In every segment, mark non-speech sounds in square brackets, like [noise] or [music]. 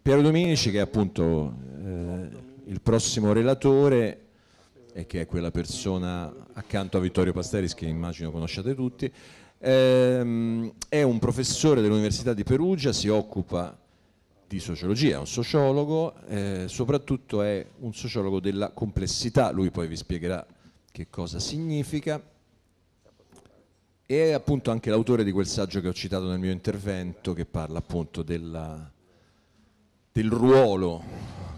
Piero Dominici che è appunto eh, il prossimo relatore e che è quella persona accanto a Vittorio Pasteris che immagino conosciate tutti, ehm, è un professore dell'Università di Perugia, si occupa di sociologia, è un sociologo, eh, soprattutto è un sociologo della complessità, lui poi vi spiegherà che cosa significa e appunto anche l'autore di quel saggio che ho citato nel mio intervento che parla appunto della, del ruolo,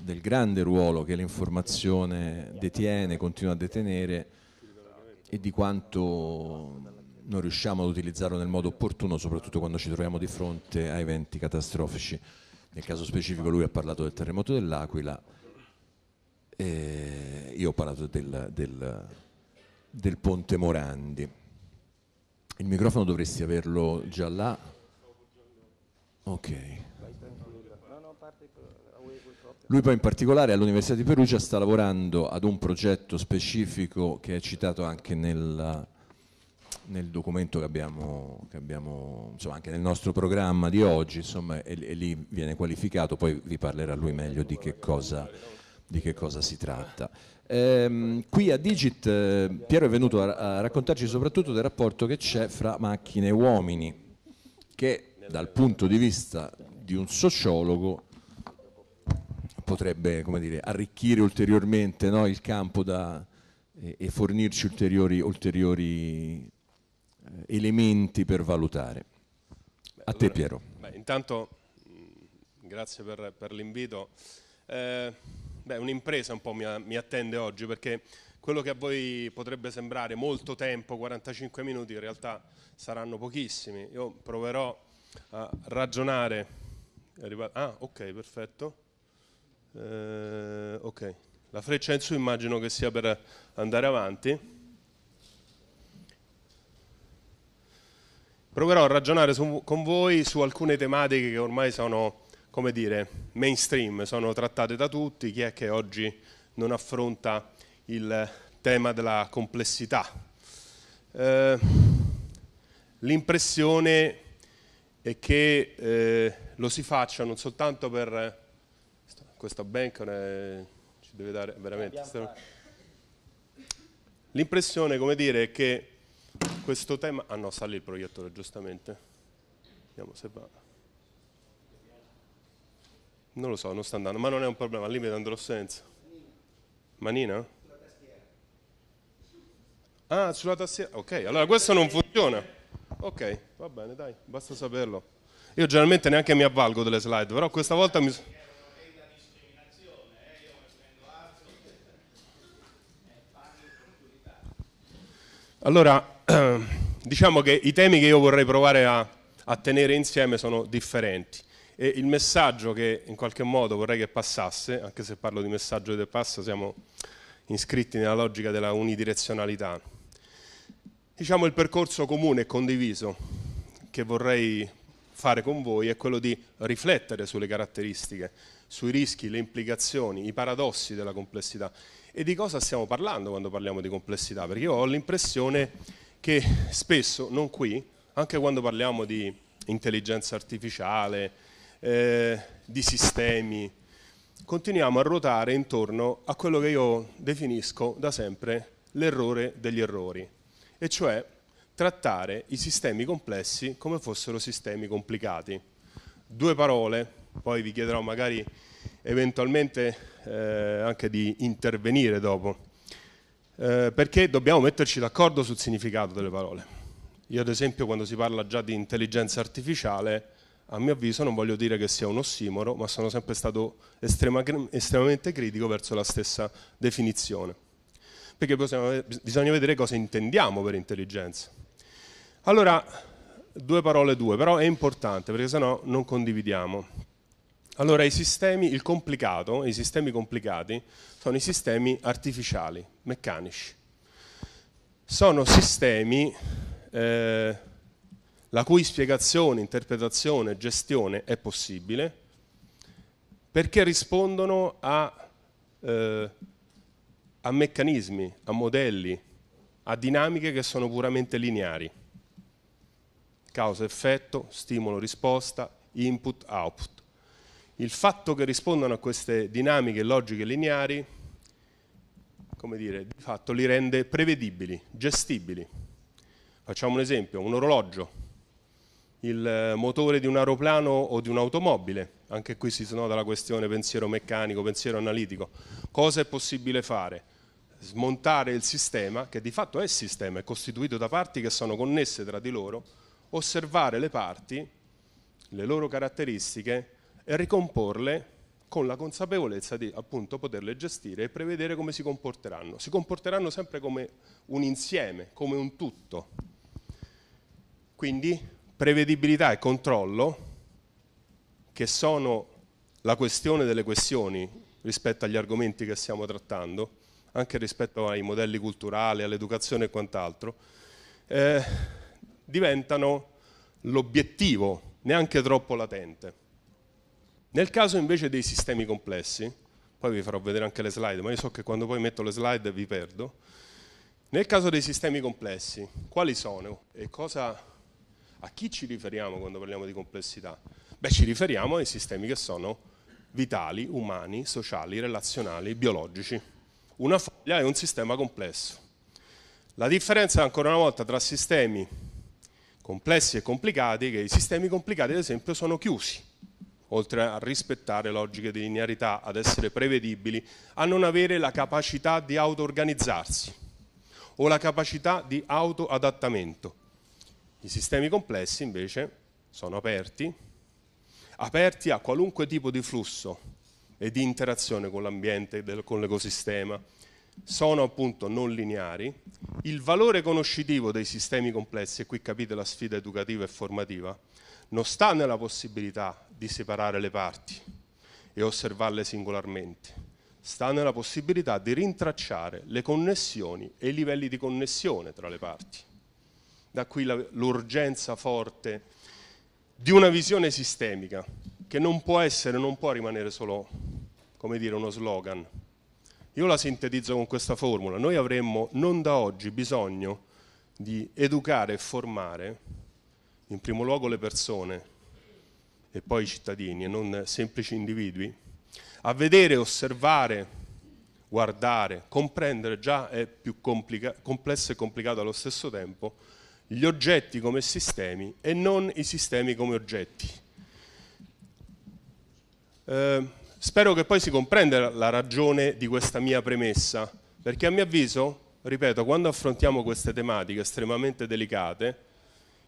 del grande ruolo che l'informazione detiene, continua a detenere e di quanto non riusciamo ad utilizzarlo nel modo opportuno, soprattutto quando ci troviamo di fronte a eventi catastrofici. Nel caso specifico lui ha parlato del terremoto dell'Aquila, io ho parlato del, del, del ponte Morandi. Il microfono dovresti averlo già là. Ok. Lui poi in particolare all'Università di Perugia sta lavorando ad un progetto specifico che è citato anche nel, nel documento che abbiamo, che abbiamo, insomma anche nel nostro programma di oggi, insomma, e, e, lì viene qualificato, poi vi parlerà lui meglio di che cosa, di che cosa si tratta. Ehm, qui a Digit eh, Piero è venuto a, a, raccontarci soprattutto del rapporto che c'è fra macchine e uomini, che dal punto di vista di un sociologo potrebbe dire, arricchire ulteriormente no, il campo da, e, e, fornirci ulteriori, ulteriori eh, elementi per valutare. A te Piero. Beh, intanto grazie per, per l'invito. Eh, Beh, un'impresa un po' mi, mi attende oggi perché quello che a voi potrebbe sembrare molto tempo, 45 minuti, in realtà saranno pochissimi. Io proverò a ragionare. Ah, ok, perfetto. Eh, ok, la freccia in su immagino che sia per andare avanti. Proverò a ragionare su, con voi su alcune tematiche che ormai sono come dire, mainstream, sono trattate da tutti, chi è che oggi non affronta il tema della complessità? Eh, l'impressione è che eh, lo si faccia non soltanto per questa banca ne, ci deve dare veramente l'impressione come dire è che questo tema ah no sta il proiettore giustamente vediamo se va non lo so, non sta andando, ma non è un problema, al limite andrò senza. Manina? Sulla tastiera. Ah, sulla tastiera. Ok, allora questo non funziona. Ok, va bene, dai, basta saperlo. Io generalmente neanche mi avvalgo delle slide, però questa volta mi... Allora, [clears throat] diciamo che i temi che io vorrei provare a, a tenere insieme sono differenti. E il messaggio che in qualche modo vorrei che passasse, anche se parlo di messaggio del passo, siamo iscritti nella logica della unidirezionalità. Diciamo il percorso comune e condiviso che vorrei fare con voi è quello di riflettere sulle caratteristiche, sui rischi, le implicazioni, i paradossi della complessità e di cosa stiamo parlando quando parliamo di complessità, perché io ho l'impressione che spesso, non qui, anche quando parliamo di intelligenza artificiale, eh, di sistemi, continuiamo a ruotare intorno a quello che io definisco da sempre l'errore degli errori, e cioè trattare i sistemi complessi come fossero sistemi complicati. Due parole, poi vi chiederò magari eventualmente eh, anche di intervenire dopo, eh, perché dobbiamo metterci d'accordo sul significato delle parole. Io ad esempio quando si parla già di intelligenza artificiale a mio avviso, non voglio dire che sia un ossimoro, ma sono sempre stato estrema, estremamente critico verso la stessa definizione. Perché possiamo, bisogna vedere cosa intendiamo per intelligenza. Allora, due parole due, però è importante perché sennò non condividiamo. Allora, i sistemi, il complicato, i sistemi complicati sono i sistemi artificiali, meccanici. Sono sistemi eh, la cui spiegazione, interpretazione e gestione è possibile, perché rispondono a, eh, a meccanismi, a modelli, a dinamiche che sono puramente lineari. Causa-effetto, stimolo-risposta, input-output. Il fatto che rispondano a queste dinamiche logiche lineari, come dire, di fatto li rende prevedibili, gestibili. Facciamo un esempio, un orologio il motore di un aeroplano o di un'automobile. Anche qui si nota la questione pensiero meccanico, pensiero analitico. Cosa è possibile fare? Smontare il sistema, che di fatto è sistema, è costituito da parti che sono connesse tra di loro, osservare le parti, le loro caratteristiche e ricomporle con la consapevolezza di appunto poterle gestire e prevedere come si comporteranno. Si comporteranno sempre come un insieme, come un tutto. Quindi prevedibilità e controllo, che sono la questione delle questioni rispetto agli argomenti che stiamo trattando, anche rispetto ai modelli culturali, all'educazione e quant'altro, eh, diventano l'obiettivo neanche troppo latente. Nel caso invece dei sistemi complessi, poi vi farò vedere anche le slide, ma io so che quando poi metto le slide vi perdo, nel caso dei sistemi complessi, quali sono e cosa a chi ci riferiamo quando parliamo di complessità? Beh, ci riferiamo ai sistemi che sono vitali, umani, sociali, relazionali, biologici. Una foglia è un sistema complesso. La differenza ancora una volta tra sistemi complessi e complicati è che i sistemi complicati ad esempio sono chiusi, oltre a rispettare logiche di linearità, ad essere prevedibili, a non avere la capacità di auto-organizzarsi o la capacità di auto-adattamento, i sistemi complessi invece sono aperti, aperti a qualunque tipo di flusso e di interazione con l'ambiente, con l'ecosistema, sono appunto non lineari. Il valore conoscitivo dei sistemi complessi, e qui capite la sfida educativa e formativa, non sta nella possibilità di separare le parti e osservarle singolarmente, sta nella possibilità di rintracciare le connessioni e i livelli di connessione tra le parti da qui l'urgenza forte di una visione sistemica che non può essere, non può rimanere solo, come dire, uno slogan. Io la sintetizzo con questa formula, noi avremmo non da oggi bisogno di educare e formare in primo luogo le persone e poi i cittadini e non semplici individui, a vedere, osservare, guardare, comprendere già è più complesso e complicato allo stesso tempo gli oggetti come sistemi e non i sistemi come oggetti. Eh, spero che poi si comprenda la ragione di questa mia premessa, perché a mio avviso, ripeto, quando affrontiamo queste tematiche estremamente delicate,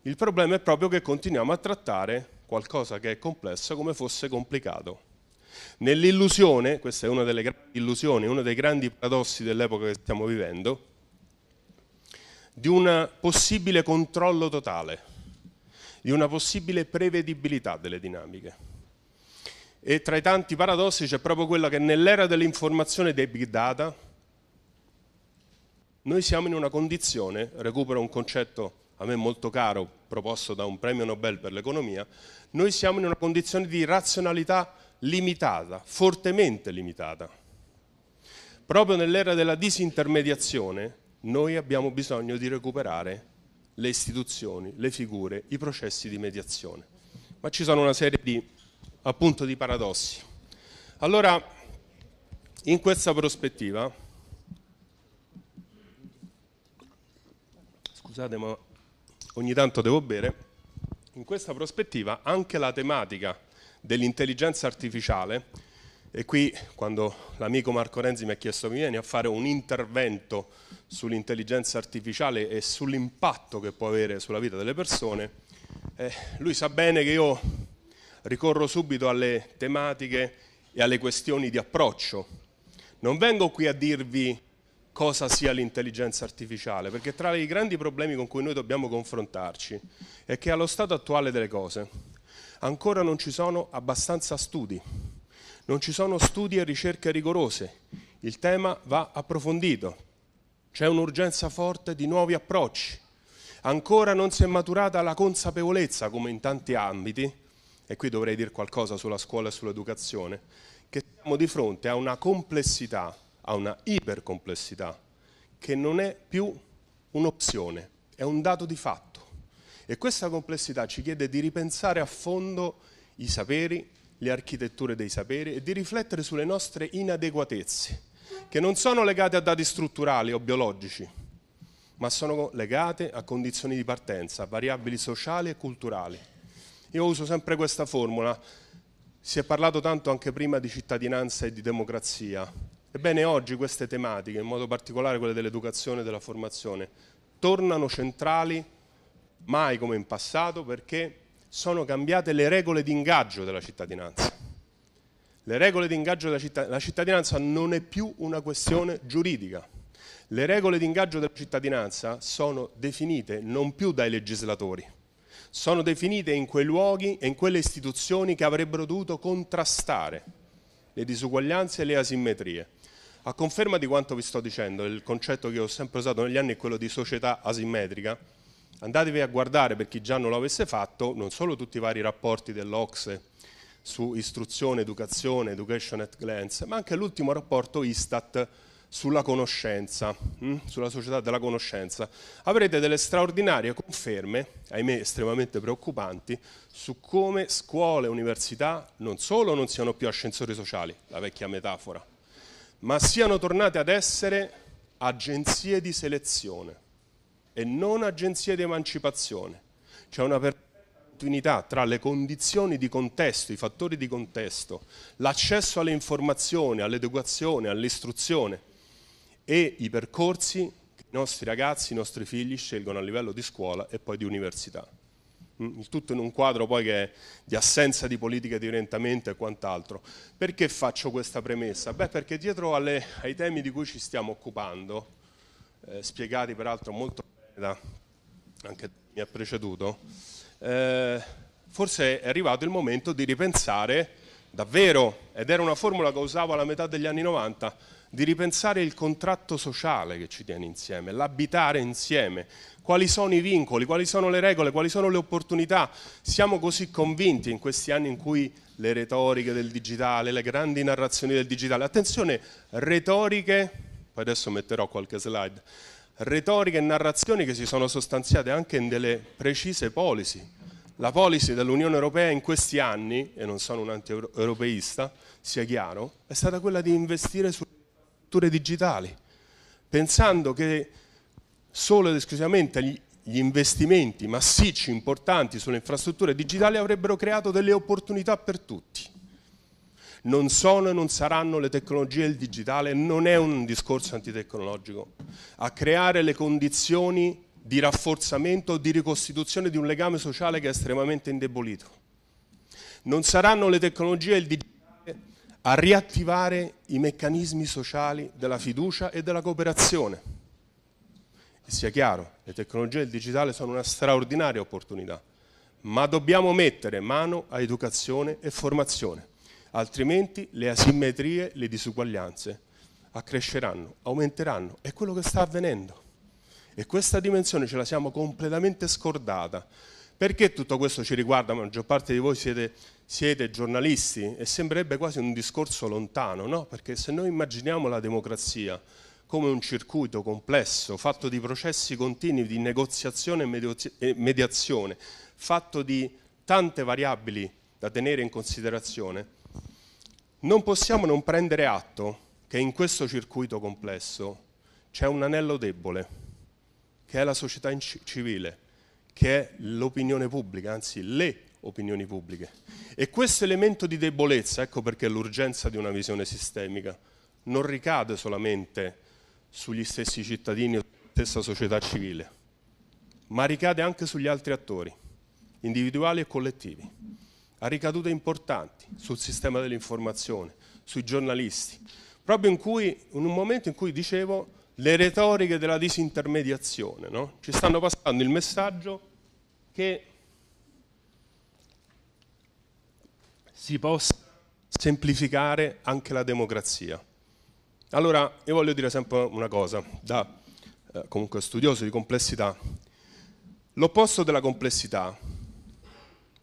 il problema è proprio che continuiamo a trattare qualcosa che è complesso come fosse complicato. Nell'illusione, questa è una delle grandi illusioni, uno dei grandi paradossi dell'epoca che stiamo vivendo, di un possibile controllo totale, di una possibile prevedibilità delle dinamiche. E tra i tanti paradossi c'è proprio quello che nell'era dell'informazione dei big data noi siamo in una condizione, recupero un concetto a me molto caro proposto da un premio Nobel per l'economia, noi siamo in una condizione di razionalità limitata, fortemente limitata. Proprio nell'era della disintermediazione noi abbiamo bisogno di recuperare le istituzioni, le figure, i processi di mediazione. Ma ci sono una serie di, appunto, di paradossi. Allora, in questa prospettiva, scusate ma ogni tanto devo bere, in questa prospettiva anche la tematica dell'intelligenza artificiale e qui quando l'amico Marco Renzi mi ha chiesto che vieni a fare un intervento sull'intelligenza artificiale e sull'impatto che può avere sulla vita delle persone, eh, lui sa bene che io ricorro subito alle tematiche e alle questioni di approccio. Non vengo qui a dirvi cosa sia l'intelligenza artificiale, perché tra i grandi problemi con cui noi dobbiamo confrontarci è che allo stato attuale delle cose ancora non ci sono abbastanza studi non ci sono studi e ricerche rigorose, il tema va approfondito, c'è un'urgenza forte di nuovi approcci, ancora non si è maturata la consapevolezza, come in tanti ambiti, e qui dovrei dire qualcosa sulla scuola e sull'educazione, che siamo di fronte a una complessità, a una ipercomplessità, che non è più un'opzione, è un dato di fatto. E questa complessità ci chiede di ripensare a fondo i saperi, le architetture dei saperi e di riflettere sulle nostre inadeguatezze, che non sono legate a dati strutturali o biologici, ma sono legate a condizioni di partenza, a variabili sociali e culturali. Io uso sempre questa formula, si è parlato tanto anche prima di cittadinanza e di democrazia. Ebbene, oggi queste tematiche, in modo particolare quelle dell'educazione e della formazione, tornano centrali mai come in passato perché sono cambiate le regole di ingaggio della cittadinanza. Le regole di ingaggio della cittad- la cittadinanza non è più una questione giuridica. Le regole di ingaggio della cittadinanza sono definite non più dai legislatori, sono definite in quei luoghi e in quelle istituzioni che avrebbero dovuto contrastare le disuguaglianze e le asimmetrie. A conferma di quanto vi sto dicendo, il concetto che ho sempre usato negli anni è quello di società asimmetrica, Andatevi a guardare, per chi già non lo avesse fatto, non solo tutti i vari rapporti dell'Ocse su istruzione, educazione, education at glance, ma anche l'ultimo rapporto Istat sulla conoscenza, mm? sulla società della conoscenza, avrete delle straordinarie conferme, ahimè estremamente preoccupanti, su come scuole e università non solo non siano più ascensori sociali, la vecchia metafora, ma siano tornate ad essere agenzie di selezione e non agenzie di emancipazione. C'è una perfetta continuità tra le condizioni di contesto, i fattori di contesto, l'accesso alle informazioni, all'educazione, all'istruzione e i percorsi che i nostri ragazzi, i nostri figli scelgono a livello di scuola e poi di università. Mm, il tutto in un quadro poi che è di assenza di politiche di orientamento e quant'altro. Perché faccio questa premessa? Beh, perché dietro alle, ai temi di cui ci stiamo occupando, eh, spiegati peraltro molto eh, da anche mi ha preceduto, eh, forse è arrivato il momento di ripensare davvero, ed era una formula che usavo alla metà degli anni 90, di ripensare il contratto sociale che ci tiene insieme, l'abitare insieme, quali sono i vincoli, quali sono le regole, quali sono le opportunità. Siamo così convinti in questi anni in cui le retoriche del digitale, le grandi narrazioni del digitale, attenzione, retoriche, poi adesso metterò qualche slide, retoriche e narrazioni che si sono sostanziate anche in delle precise policy. La policy dell'Unione Europea in questi anni, e non sono un anti-europeista, sia chiaro, è stata quella di investire sulle infrastrutture digitali, pensando che solo ed esclusivamente gli investimenti massicci, importanti sulle infrastrutture digitali avrebbero creato delle opportunità per tutti non sono e non saranno le tecnologie e il digitale, non è un discorso antitecnologico. A creare le condizioni di rafforzamento, di ricostituzione di un legame sociale che è estremamente indebolito. Non saranno le tecnologie e il digitale a riattivare i meccanismi sociali della fiducia e della cooperazione. E sia chiaro, le tecnologie e il digitale sono una straordinaria opportunità, ma dobbiamo mettere mano a educazione e formazione altrimenti le asimmetrie, le disuguaglianze accresceranno, aumenteranno. È quello che sta avvenendo. E questa dimensione ce la siamo completamente scordata. Perché tutto questo ci riguarda? La maggior parte di voi siete, siete giornalisti e sembrerebbe quasi un discorso lontano, no? Perché se noi immaginiamo la democrazia come un circuito complesso, fatto di processi continui di negoziazione e mediazione, fatto di tante variabili da tenere in considerazione, non possiamo non prendere atto che in questo circuito complesso c'è un anello debole, che è la società civile, che è l'opinione pubblica, anzi le opinioni pubbliche. E questo elemento di debolezza, ecco perché l'urgenza di una visione sistemica, non ricade solamente sugli stessi cittadini o sulla stessa società civile, ma ricade anche sugli altri attori, individuali e collettivi ha ricadute importanti sul sistema dell'informazione, sui giornalisti, proprio in, cui, in un momento in cui dicevo le retoriche della disintermediazione, no? ci stanno passando il messaggio che si possa semplificare anche la democrazia. Allora, io voglio dire sempre una cosa, da eh, comunque studioso di complessità, l'opposto della complessità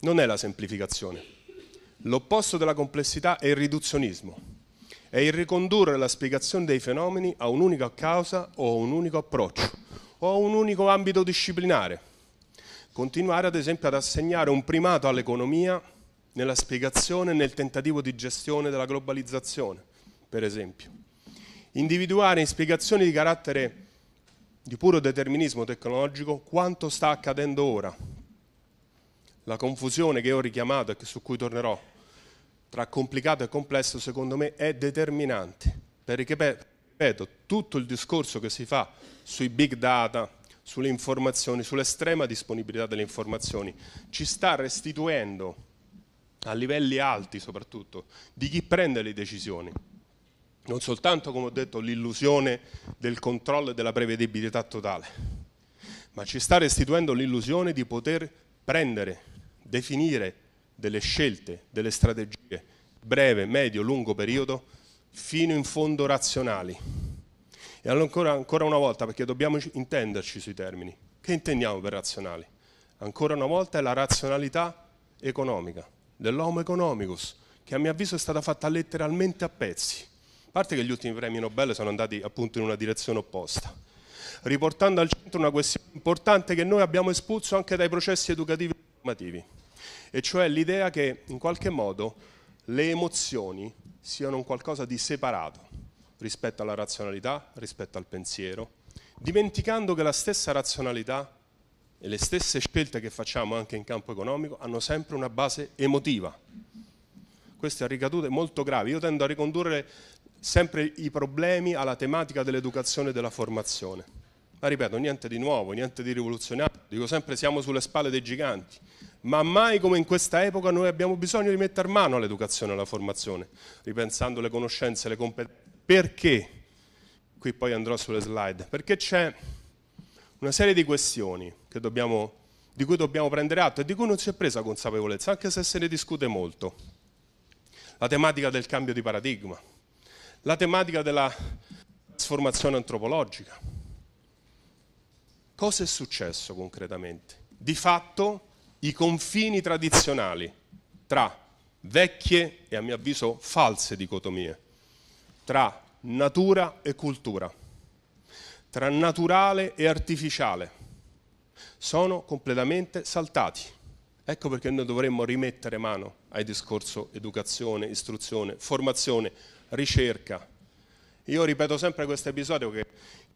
non è la semplificazione. L'opposto della complessità è il riduzionismo, è il ricondurre la spiegazione dei fenomeni a un'unica causa o a un unico approccio o a un unico ambito disciplinare. Continuare ad esempio ad assegnare un primato all'economia nella spiegazione e nel tentativo di gestione della globalizzazione, per esempio. Individuare in spiegazioni di carattere di puro determinismo tecnologico quanto sta accadendo ora la confusione che ho richiamato e su cui tornerò tra complicato e complesso, secondo me, è determinante. Perché, ripeto, tutto il discorso che si fa sui big data, sulle informazioni, sull'estrema disponibilità delle informazioni, ci sta restituendo a livelli alti soprattutto di chi prende le decisioni. Non soltanto, come ho detto, l'illusione del controllo e della prevedibilità totale, ma ci sta restituendo l'illusione di poter prendere definire delle scelte, delle strategie breve, medio, lungo periodo fino in fondo razionali. E allora ancora, una volta, perché dobbiamo intenderci sui termini, che intendiamo per razionali? Ancora una volta è la razionalità economica, dell'homo economicus, che a mio avviso è stata fatta letteralmente a pezzi. A parte che gli ultimi premi Nobel sono andati appunto in una direzione opposta, riportando al centro una questione importante che noi abbiamo espulso anche dai processi educativi e formativi e cioè l'idea che in qualche modo le emozioni siano un qualcosa di separato rispetto alla razionalità, rispetto al pensiero, dimenticando che la stessa razionalità e le stesse scelte che facciamo anche in campo economico hanno sempre una base emotiva. Queste ha ricadute molto gravi. Io tendo a ricondurre sempre i problemi alla tematica dell'educazione e della formazione. Ma ripeto, niente di nuovo, niente di rivoluzionario, dico sempre siamo sulle spalle dei giganti ma mai come in questa epoca noi abbiamo bisogno di mettere mano all'educazione e alla formazione, ripensando le conoscenze, le competenze. Perché? Qui poi andrò sulle slide. Perché c'è una serie di questioni dobbiamo, di cui dobbiamo prendere atto e di cui non si è presa consapevolezza, anche se se ne discute molto. La tematica del cambio di paradigma, la tematica della trasformazione antropologica. Cosa è successo concretamente? Di fatto i confini tradizionali tra vecchie e a mio avviso false dicotomie, tra natura e cultura, tra naturale e artificiale, sono completamente saltati. Ecco perché noi dovremmo rimettere mano ai discorso educazione, istruzione, formazione, ricerca. Io ripeto sempre questo episodio che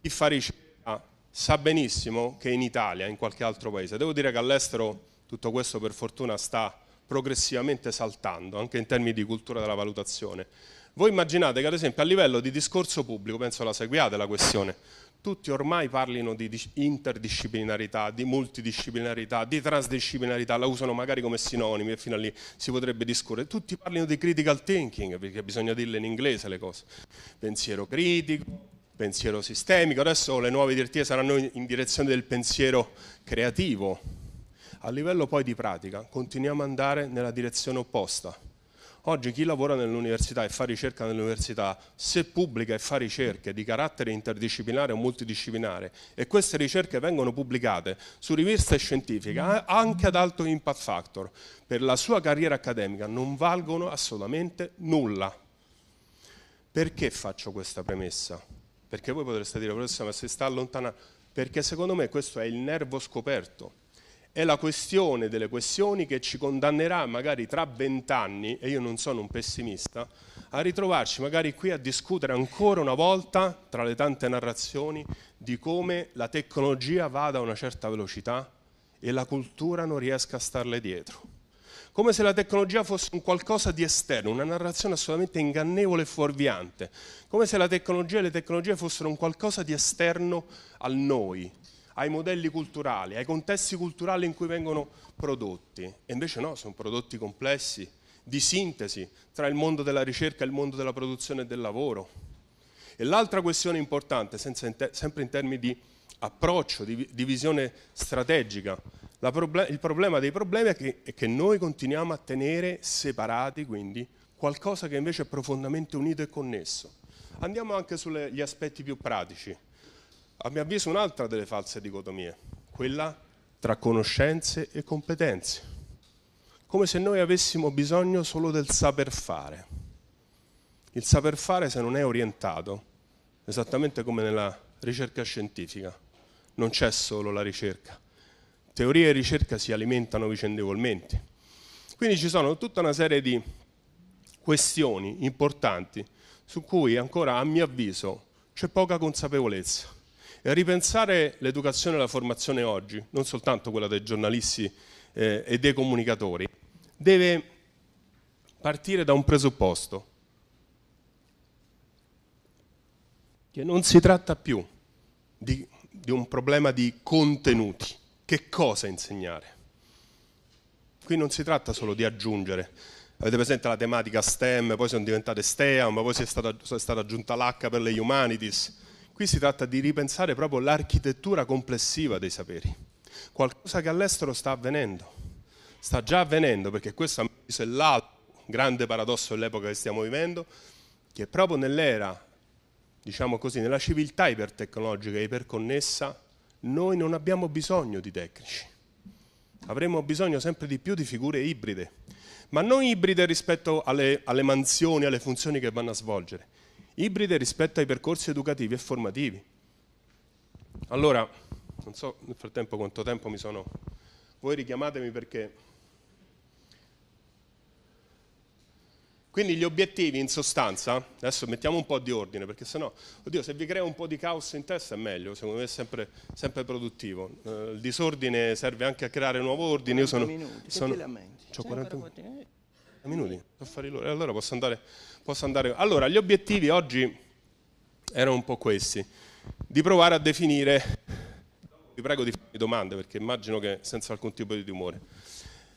chi fa ricerca sa benissimo che in Italia, in qualche altro paese, devo dire che all'estero tutto questo per fortuna sta progressivamente saltando, anche in termini di cultura della valutazione. Voi immaginate che ad esempio a livello di discorso pubblico, penso la seguiate la questione, tutti ormai parlino di interdisciplinarità, di multidisciplinarità, di transdisciplinarità, la usano magari come sinonimi e fino a lì si potrebbe discorrere. Tutti parlino di critical thinking, perché bisogna dirle in inglese le cose. Pensiero critico, pensiero sistemico, adesso le nuove direttive saranno in direzione del pensiero creativo, a livello poi di pratica, continuiamo ad andare nella direzione opposta. Oggi chi lavora nell'università e fa ricerca nell'università, se pubblica e fa ricerche di carattere interdisciplinare o multidisciplinare e queste ricerche vengono pubblicate su riviste scientifiche anche ad alto impact factor, per la sua carriera accademica non valgono assolutamente nulla. Perché faccio questa premessa? Perché voi potreste dire, professore, ma si sta allontanando. Perché secondo me questo è il nervo scoperto è la questione delle questioni che ci condannerà magari tra vent'anni, e io non sono un pessimista, a ritrovarci magari qui a discutere ancora una volta, tra le tante narrazioni, di come la tecnologia vada a una certa velocità e la cultura non riesca a starle dietro. Come se la tecnologia fosse un qualcosa di esterno, una narrazione assolutamente ingannevole e fuorviante, come se la tecnologia e le tecnologie fossero un qualcosa di esterno a noi, ai modelli culturali, ai contesti culturali in cui vengono prodotti. E invece no, sono prodotti complessi, di sintesi tra il mondo della ricerca e il mondo della produzione e del lavoro. E l'altra questione importante, inter sempre in termini di approccio, di, di visione strategica, proble il problema dei problemi è che, è che noi continuiamo a tenere separati quindi qualcosa che invece è profondamente unito e connesso. Andiamo anche sugli aspetti più pratici a mio avviso un'altra delle false dicotomie, quella tra conoscenze e competenze, come se noi avessimo bisogno solo del saper fare. Il saper fare se non è orientato, esattamente come nella ricerca scientifica, non c'è solo la ricerca. Teoria e ricerca si alimentano vicendevolmente. Quindi ci sono tutta una serie di questioni importanti su cui ancora a mio avviso c'è poca consapevolezza e eh, ripensare l'educazione e la formazione oggi, non soltanto quella dei giornalisti eh, e dei comunicatori, deve partire da un presupposto, che non si tratta più di, di un problema di contenuti, che cosa insegnare. Qui non si tratta solo di aggiungere, avete presente la tematica STEM, poi sono diventate STEAM, poi è stata, è stata aggiunta l'H per le humanities, Qui si tratta di ripensare proprio l'architettura complessiva dei saperi, qualcosa che all'estero sta avvenendo, sta già avvenendo perché questo è l'altro grande paradosso dell'epoca che stiamo vivendo, che proprio nell'era, diciamo così, nella civiltà ipertecnologica e iperconnessa, noi non abbiamo bisogno di tecnici, avremo bisogno sempre di più di figure ibride, ma non ibride rispetto alle, alle mansioni, alle funzioni che vanno a svolgere, ibride rispetto ai percorsi educativi e formativi. Allora, non so nel frattempo quanto tempo mi sono... Voi richiamatemi perché... Quindi gli obiettivi in sostanza, adesso mettiamo un po' di ordine perché sennò, oddio, se vi crea un po' di caos in testa è meglio, secondo me è sempre, sempre produttivo. Eh, il disordine serve anche a creare nuovo ordine. Io sono... minuti, sono, sono ho 40 minuti. minuti? Devo fare allora posso andare posso andare. Allora, gli obiettivi oggi erano un po' questi, di provare a definire, vi prego di farmi domande perché immagino che senza alcun tipo di timore,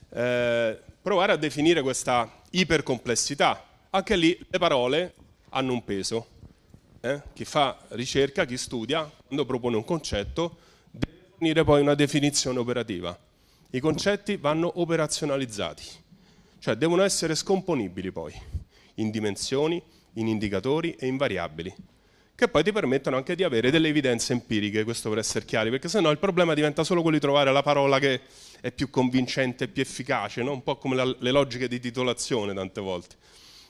eh, provare a definire questa ipercomplessità. Anche lì le parole hanno un peso. Eh? Chi fa ricerca, chi studia, quando propone un concetto, deve fornire poi una definizione operativa. I concetti vanno operazionalizzati, cioè devono essere scomponibili poi in dimensioni, in indicatori e in variabili, che poi ti permettono anche di avere delle evidenze empiriche, questo per essere chiari, perché sennò il problema diventa solo quello di trovare la parola che è più convincente, più efficace, no? un po' come la, le logiche di titolazione tante volte.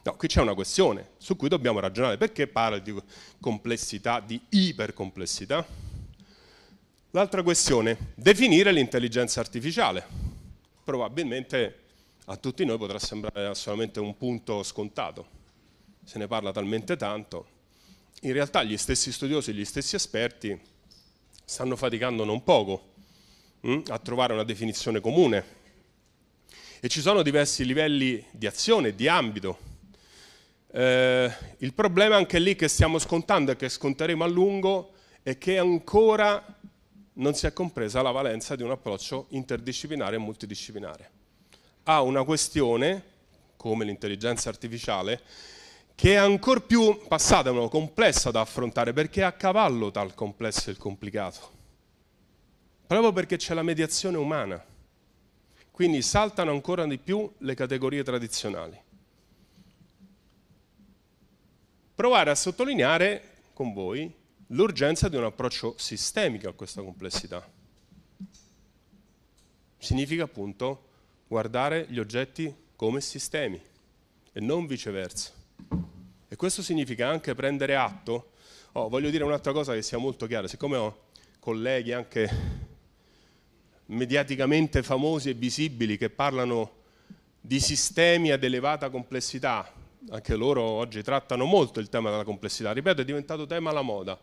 No, qui c'è una questione su cui dobbiamo ragionare, perché parla di complessità, di ipercomplessità? L'altra questione, definire l'intelligenza artificiale. Probabilmente a tutti noi potrà sembrare solamente un punto scontato, se ne parla talmente tanto. In realtà gli stessi studiosi, gli stessi esperti stanno faticando non poco mm, a trovare una definizione comune. E ci sono diversi livelli di azione, di ambito. Eh, il problema anche lì che stiamo scontando e che sconteremo a lungo è che ancora non si è compresa la valenza di un approccio interdisciplinare e multidisciplinare a una questione, come l'intelligenza artificiale, che è ancora più passata, una complessa da affrontare, perché è a cavallo tra il complesso e il complicato. Proprio perché c'è la mediazione umana. Quindi saltano ancora di più le categorie tradizionali. Provare a sottolineare con voi l'urgenza di un approccio sistemico a questa complessità. Significa appunto guardare gli oggetti come sistemi e non viceversa. E questo significa anche prendere atto. Oh, voglio dire un'altra cosa che sia molto chiara, siccome ho colleghi anche mediaticamente famosi e visibili che parlano di sistemi ad elevata complessità, anche loro oggi trattano molto il tema della complessità, ripeto è diventato tema alla moda,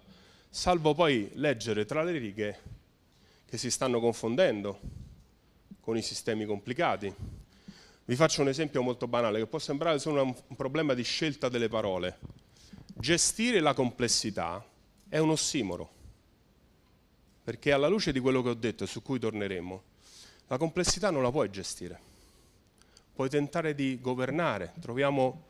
salvo poi leggere tra le righe che si stanno confondendo con i sistemi complicati. Vi faccio un esempio molto banale che può sembrare solo un problema di scelta delle parole. Gestire la complessità è un ossimoro, perché alla luce di quello che ho detto e su cui torneremo, la complessità non la puoi gestire. Puoi tentare di governare, troviamo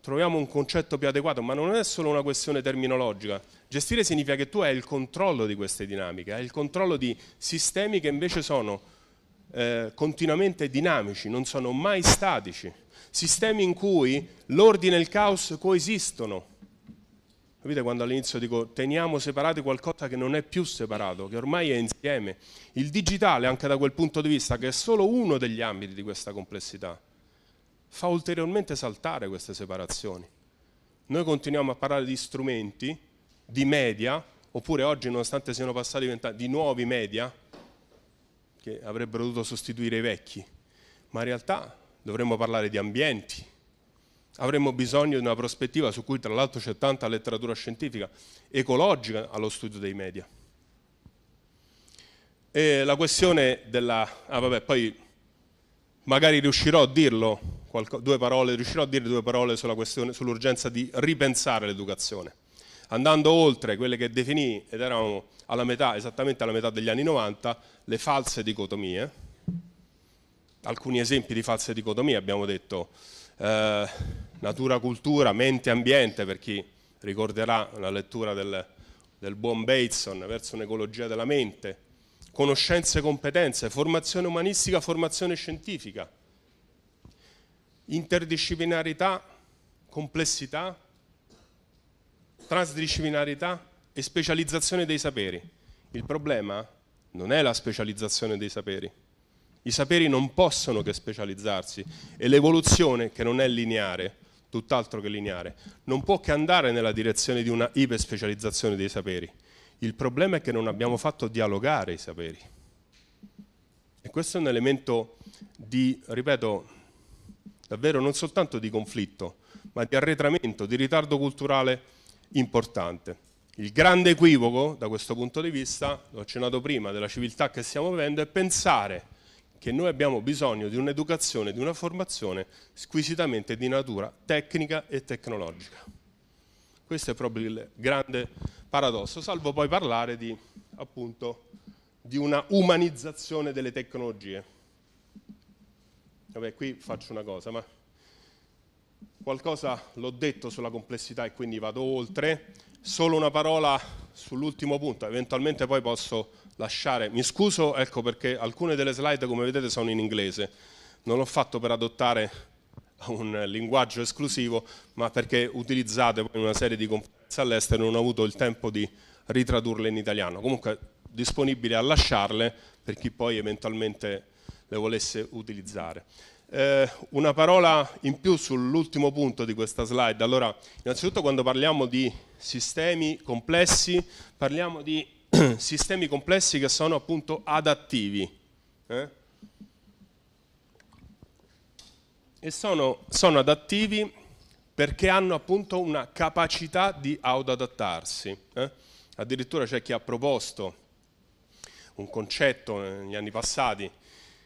troviamo un concetto più adeguato, ma non è solo una questione terminologica. Gestire significa che tu hai il controllo di queste dinamiche, hai il controllo di sistemi che invece sono eh, continuamente dinamici, non sono mai statici, sistemi in cui l'ordine e il caos coesistono. Capite quando all'inizio dico teniamo separati qualcosa che non è più separato, che ormai è insieme. Il digitale, anche da quel punto di vista, che è solo uno degli ambiti di questa complessità, fa ulteriormente saltare queste separazioni. Noi continuiamo a parlare di strumenti, di media, oppure oggi, nonostante siano passati vent'anni, di nuovi media, che avrebbero dovuto sostituire i vecchi, ma in realtà dovremmo parlare di ambienti. Avremmo bisogno di una prospettiva su cui tra l'altro c'è tanta letteratura scientifica ecologica allo studio dei media. E la questione della... Ah vabbè, poi magari riuscirò a dirlo, due parole, riuscirò a dire due parole sull'urgenza di ripensare l'educazione, andando oltre quelle che definì, ed eravamo alla metà, esattamente alla metà degli anni 90, le false dicotomie. Alcuni esempi di false dicotomie abbiamo detto eh, natura-cultura, mente-ambiente, per chi ricorderà la lettura del, del buon Bateson verso un'ecologia della mente, conoscenze e competenze, formazione umanistica, formazione scientifica, interdisciplinarità, complessità, transdisciplinarità, e specializzazione dei saperi. Il problema non è la specializzazione dei saperi. I saperi non possono che specializzarsi e l'evoluzione, che non è lineare, tutt'altro che lineare, non può che andare nella direzione di una iperspecializzazione dei saperi. Il problema è che non abbiamo fatto dialogare i saperi. E questo è un elemento di, ripeto, davvero non soltanto di conflitto, ma di arretramento, di ritardo culturale importante. Il grande equivoco, da questo punto di vista, l'ho accennato prima, della civiltà che stiamo vivendo, è pensare che noi abbiamo bisogno di un'educazione, di una formazione squisitamente di natura tecnica e tecnologica. Questo è proprio il grande paradosso, salvo poi parlare di, appunto, di una umanizzazione delle tecnologie. Vabbè, qui faccio una cosa, ma qualcosa l'ho detto sulla complessità e quindi vado oltre, solo una parola sull'ultimo punto, eventualmente poi posso lasciare, mi scuso ecco perché alcune delle slide come vedete sono in inglese, non l'ho fatto per adottare un linguaggio esclusivo, ma perché utilizzate in una serie di conferenze all'estero non ho avuto il tempo di ritradurle in italiano. Comunque disponibile a lasciarle per chi poi eventualmente le volesse utilizzare. Eh, una parola in più sull'ultimo punto di questa slide. Allora, innanzitutto quando parliamo di sistemi complessi, parliamo di [clears throat] sistemi complessi che sono appunto adattivi. Eh? E sono, sono adattivi perché hanno appunto una capacità di autoadattarsi. Eh? Addirittura c'è chi ha proposto un concetto negli anni passati,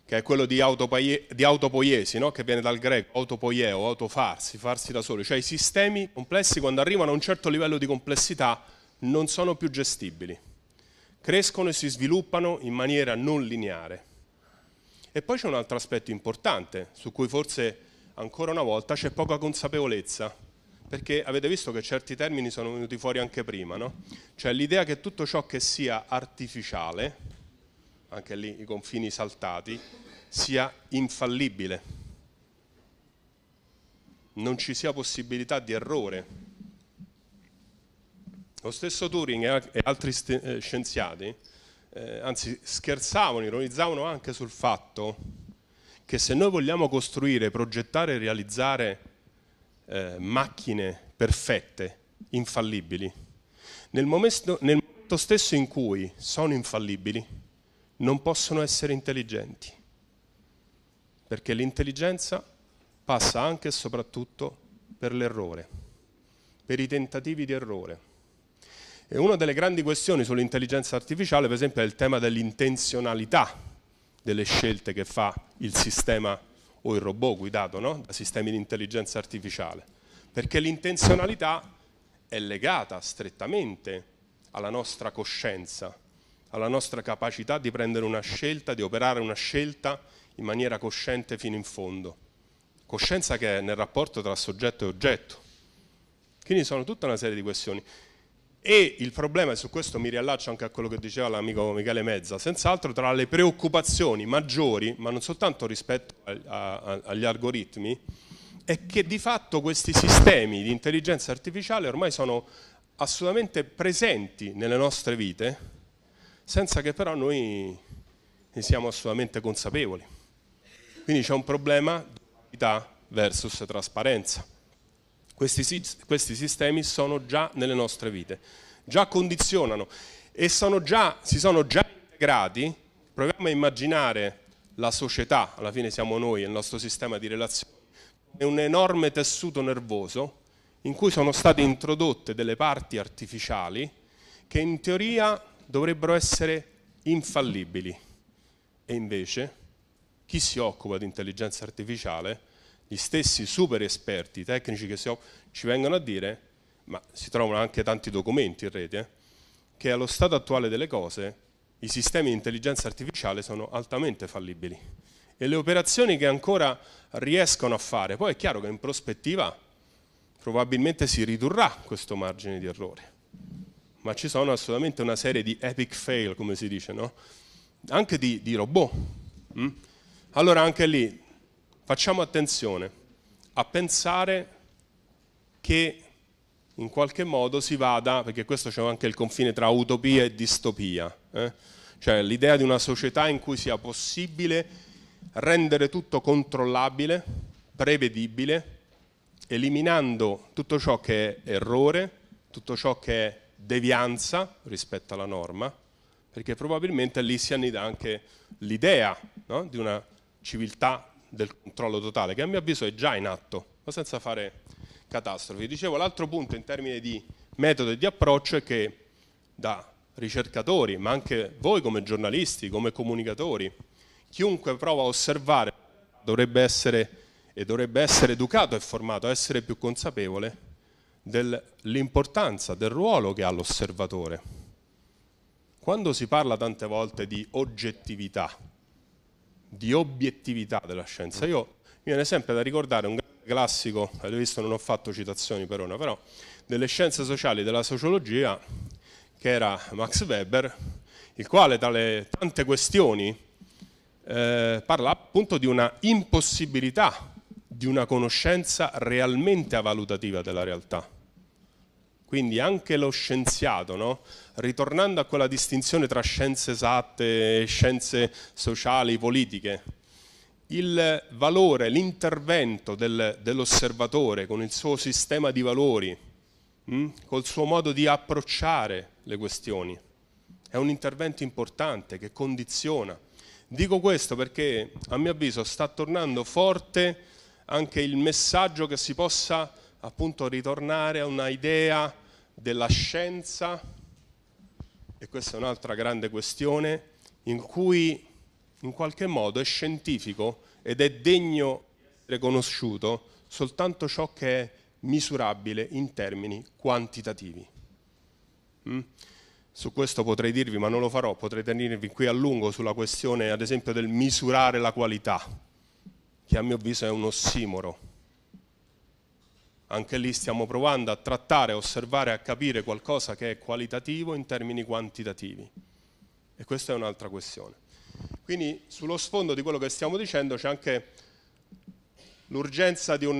che è quello di, autopaie, di autopoiesi, no? che viene dal greco autopoieo, autofarsi, farsi da soli, cioè i sistemi complessi quando arrivano a un certo livello di complessità non sono più gestibili, crescono e si sviluppano in maniera non lineare. E poi c'è un altro aspetto importante su cui forse ancora una volta c'è poca consapevolezza, perché avete visto che certi termini sono venuti fuori anche prima, no? cioè l'idea che tutto ciò che sia artificiale, anche lì i confini saltati, sia infallibile. Non ci sia possibilità di errore. Lo stesso Turing e altri eh, scienziati, eh, anzi scherzavano, ironizzavano anche sul fatto che se noi vogliamo costruire, progettare e realizzare eh, macchine perfette, infallibili, nel momento, nel momento stesso in cui sono infallibili, non possono essere intelligenti, perché l'intelligenza passa anche e soprattutto per l'errore, per i tentativi di errore. E una delle grandi questioni sull'intelligenza artificiale, per esempio, è il tema dell'intenzionalità delle scelte che fa il sistema o il robot guidato no? da sistemi di intelligenza artificiale, perché l'intenzionalità è legata strettamente alla nostra coscienza, alla nostra capacità di prendere una scelta, di operare una scelta in maniera cosciente fino in fondo. Coscienza che è nel rapporto tra soggetto e oggetto. Quindi sono tutta una serie di questioni. E il problema, e su questo mi riallaccio anche a quello che diceva l'amico Michele Mezza, senz'altro tra le preoccupazioni maggiori, ma non soltanto rispetto a, a, agli algoritmi, è che di fatto questi sistemi di intelligenza artificiale ormai sono assolutamente presenti nelle nostre vite, senza che però noi ne siamo assolutamente consapevoli. Quindi c'è un problema di novità versus trasparenza. Questi, questi sistemi sono già nelle nostre vite, già condizionano e sono già, si sono già integrati. Proviamo a immaginare la società, alla fine siamo noi, il nostro sistema di relazioni, è un enorme tessuto nervoso in cui sono state introdotte delle parti artificiali che in teoria dovrebbero essere infallibili. E invece chi si occupa di intelligenza artificiale, gli stessi super esperti tecnici che si occupano, ci vengono a dire, ma si trovano anche tanti documenti in rete, eh, che allo stato attuale delle cose i sistemi di intelligenza artificiale sono altamente fallibili e le operazioni che ancora riescono a fare, poi è chiaro che in prospettiva probabilmente si ridurrà questo margine di errore ma ci sono assolutamente una serie di epic fail, come si dice, no? anche di, di robot. Mm? Allora anche lì facciamo attenzione a pensare che in qualche modo si vada, perché questo c'è anche il confine tra utopia e distopia, eh? cioè l'idea di una società in cui sia possibile rendere tutto controllabile, prevedibile, eliminando tutto ciò che è errore, tutto ciò che è devianza rispetto alla norma, perché probabilmente lì si annida anche l'idea no? di una civiltà del controllo totale, che a mio avviso è già in atto, ma senza fare catastrofi. Dicevo, l'altro punto in termini di metodo e di approccio è che da ricercatori, ma anche voi come giornalisti, come comunicatori, chiunque prova a osservare dovrebbe essere, dovrebbe essere educato e formato a essere più consapevole dell'importanza, del ruolo che ha l'osservatore. Quando si parla tante volte di oggettività, di obiettività della scienza, io mi viene sempre da ricordare un classico, avete visto non ho fatto citazioni per ora, però delle scienze sociali della sociologia, che era Max Weber, il quale tra le tante questioni eh, parla appunto di una impossibilità di una conoscenza realmente valutativa della realtà. Quindi anche lo scienziato, no? ritornando a quella distinzione tra scienze esatte e scienze sociali, politiche, il valore, l'intervento del, dell'osservatore con il suo sistema di valori, mh? Mm? col suo modo di approcciare le questioni, è un intervento importante che condiziona. Dico questo perché a mio avviso sta tornando forte anche il messaggio che si possa appunto ritornare a un'idea della scienza, e questa è un'altra grande questione, in cui in qualche modo è scientifico ed è degno di essere conosciuto soltanto ciò che è misurabile in termini quantitativi. Mm? Su questo potrei dirvi, ma non lo farò, potrei tenervi qui a lungo sulla questione, ad esempio, del misurare la qualità che a mio avviso è un ossimoro. Anche lì stiamo provando a trattare, a osservare, a capire qualcosa che è qualitativo in termini quantitativi. E questa è un'altra questione. Quindi sullo sfondo di quello che stiamo dicendo c'è anche l'urgenza di,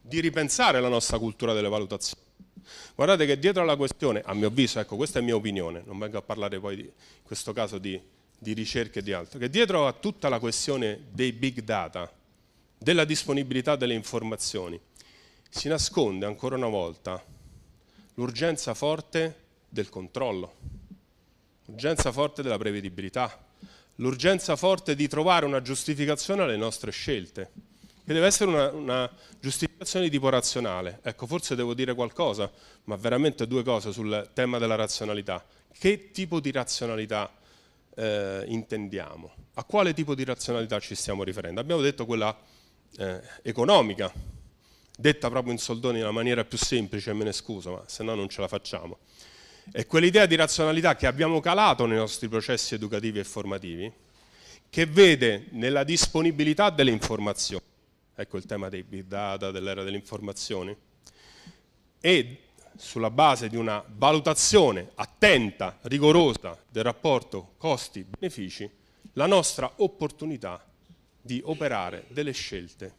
di ripensare la nostra cultura delle valutazioni. Guardate che dietro alla questione, a mio avviso, ecco questa è mia opinione, non vengo a parlare poi di, in questo caso di di ricerca e di altro, che dietro a tutta la questione dei big data, della disponibilità delle informazioni, si nasconde ancora una volta l'urgenza forte del controllo, l'urgenza forte della prevedibilità, l'urgenza forte di trovare una giustificazione alle nostre scelte, che deve essere una, una, giustificazione di tipo razionale. Ecco, forse devo dire qualcosa, ma veramente due cose sul tema della razionalità. Che tipo di razionalità eh, intendiamo. A quale tipo di razionalità ci stiamo riferendo? Abbiamo detto quella eh, economica, detta proprio in soldoni nella maniera più semplice, me ne scuso, ma se no non ce la facciamo. È quell'idea di razionalità che abbiamo calato nei nostri processi educativi e formativi, che vede nella disponibilità delle informazioni, ecco il tema dei big data, dell'era delle informazioni, e sulla base di una valutazione attenta, rigorosa del rapporto costi-benefici, la nostra opportunità di operare delle scelte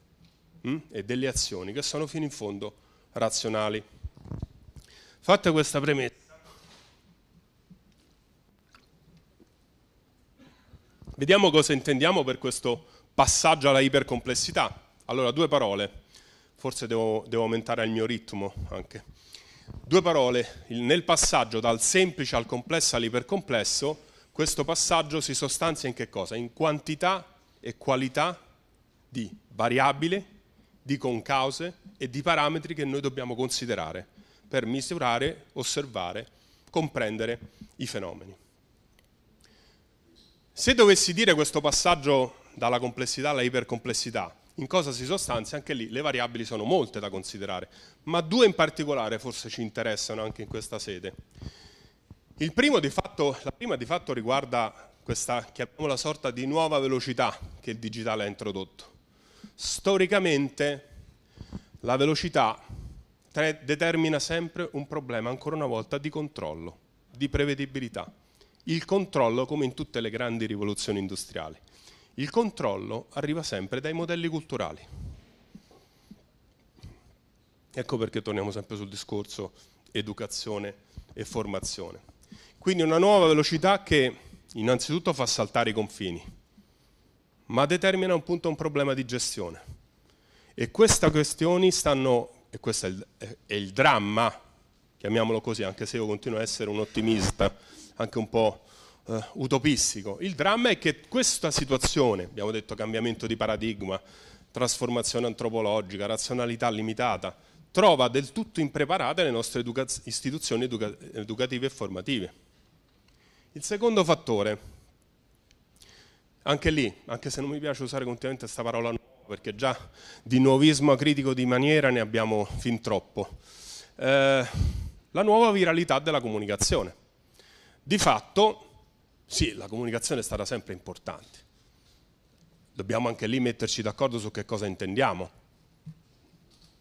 mh, mm, e delle azioni che sono fino in fondo razionali. Fatta questa premessa, vediamo cosa intendiamo per questo passaggio alla ipercomplessità. Allora, due parole, forse devo, devo aumentare il mio ritmo anche. Due parole, nel passaggio dal semplice al complesso all'ipercomplesso, questo passaggio si sostanzia in che cosa? In quantità e qualità di variabile, di concause e di parametri che noi dobbiamo considerare per misurare, osservare, comprendere i fenomeni. Se dovessi dire questo passaggio dalla complessità alla ipercomplessità, in cosa si sostanzia, anche lì le variabili sono molte da considerare, ma due in particolare forse ci interessano anche in questa sede. Fatto, la prima di fatto riguarda questa, chiamiamola sorta di nuova velocità che il digitale ha introdotto. Storicamente la velocità determina sempre un problema, ancora una volta, di controllo, di prevedibilità. Il controllo come in tutte le grandi rivoluzioni industriali il controllo arriva sempre dai modelli culturali. Ecco perché torniamo sempre sul discorso educazione e formazione. Quindi una nuova velocità che innanzitutto fa saltare i confini, ma determina un punto un problema di gestione. E queste questioni stanno, e questo è il, è il dramma, chiamiamolo così, anche se io continuo a essere un ottimista, anche un po' Uh, utopistico. Il dramma è che questa situazione, abbiamo detto cambiamento di paradigma, trasformazione antropologica, razionalità limitata, trova del tutto impreparate le nostre educa- istituzioni educa- educative e formative. Il secondo fattore, anche lì, anche se non mi piace usare continuamente questa parola nuova, perché già di nuovismo critico di maniera ne abbiamo fin troppo, eh, la nuova viralità della comunicazione. Di fatto sì, la comunicazione è stata sempre importante. Dobbiamo anche lì metterci d'accordo su che cosa intendiamo.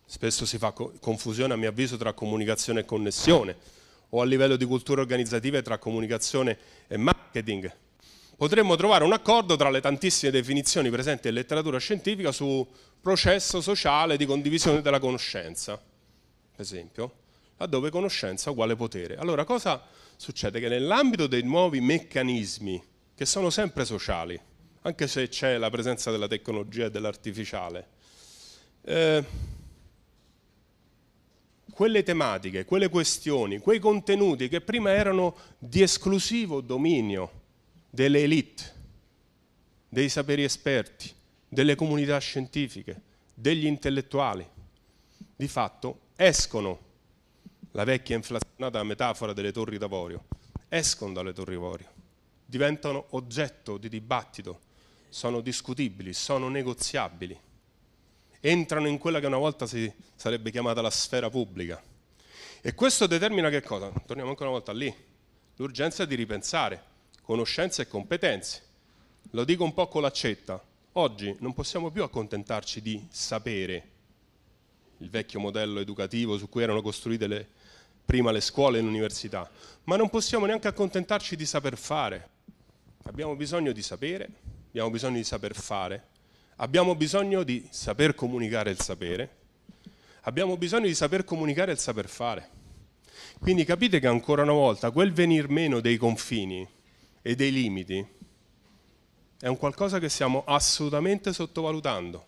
Spesso si fa confusione, a mio avviso, tra comunicazione e connessione, o a livello di culture organizzative tra comunicazione e marketing. Potremmo trovare un accordo tra le tantissime definizioni presenti in letteratura scientifica su processo sociale di condivisione della conoscenza, per esempio, laddove conoscenza uguale potere. Allora, cosa Succede che nell'ambito dei nuovi meccanismi, che sono sempre sociali, anche se c'è la presenza della tecnologia e dell'artificiale, eh, quelle tematiche, quelle questioni, quei contenuti che prima erano di esclusivo dominio delle elite, dei saperi esperti, delle comunità scientifiche, degli intellettuali, di fatto escono la vecchia inflazionata metafora delle torri d'avorio, escono dalle torri d'avorio, diventano oggetto di dibattito, sono discutibili, sono negoziabili, entrano in quella che una volta si sarebbe chiamata la sfera pubblica. E questo determina che cosa? Torniamo ancora una volta lì, l'urgenza di ripensare conoscenze e competenze. Lo dico un po' con l'accetta, oggi non possiamo più accontentarci di sapere il vecchio modello educativo su cui erano costruite le, prima le scuole e l'università, ma non possiamo neanche accontentarci di saper fare. Abbiamo bisogno di sapere, abbiamo bisogno di saper fare, abbiamo bisogno di saper comunicare il sapere, abbiamo bisogno di saper comunicare il saper fare. Quindi capite che ancora una volta quel venir meno dei confini e dei limiti è un qualcosa che stiamo assolutamente sottovalutando.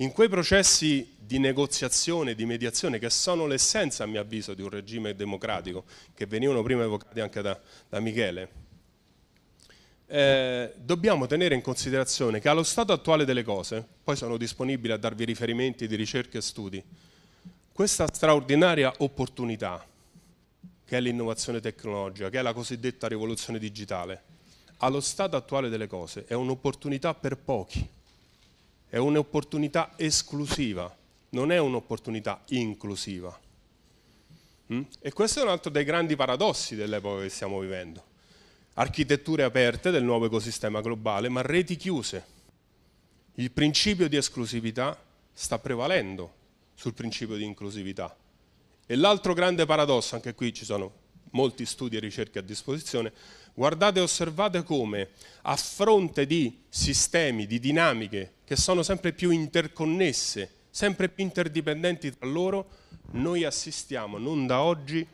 In quei processi di negoziazione, di mediazione, che sono l'essenza, a mio avviso, di un regime democratico, che venivano prima evocati anche da, da Michele, eh, dobbiamo tenere in considerazione che allo stato attuale delle cose, poi sono disponibile a darvi riferimenti di ricerche e studi, questa straordinaria opportunità, che è l'innovazione tecnologica, che è la cosiddetta rivoluzione digitale, allo stato attuale delle cose è un'opportunità per pochi è un'opportunità esclusiva, non è un'opportunità inclusiva. Mm? E questo è un altro dei grandi paradossi dell'epoca che stiamo vivendo. Architetture aperte del nuovo ecosistema globale, ma reti chiuse. Il principio di esclusività sta prevalendo sul principio di inclusività. E l'altro grande paradosso, anche qui ci sono molti studi e ricerche a disposizione, Guardate e osservate come a fronte di sistemi, di dinamiche che sono sempre più interconnesse, sempre più interdipendenti tra loro, noi assistiamo non da oggi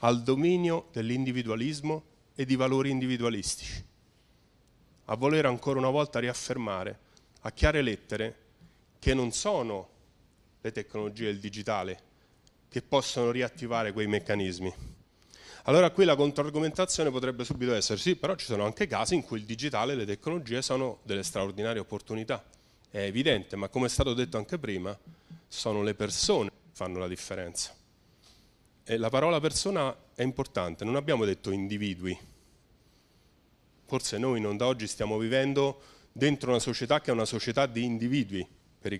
al dominio dell'individualismo e di valori individualistici. A voler ancora una volta riaffermare a chiare lettere che non sono le tecnologie e il digitale che possono riattivare quei meccanismi, allora qui la controargomentazione potrebbe subito essere sì, però ci sono anche casi in cui il digitale e le tecnologie sono delle straordinarie opportunità. È evidente, ma come è stato detto anche prima, sono le persone che fanno la differenza. E la parola persona è importante, non abbiamo detto individui. Forse noi non da oggi stiamo vivendo dentro una società che è una società di individui, per,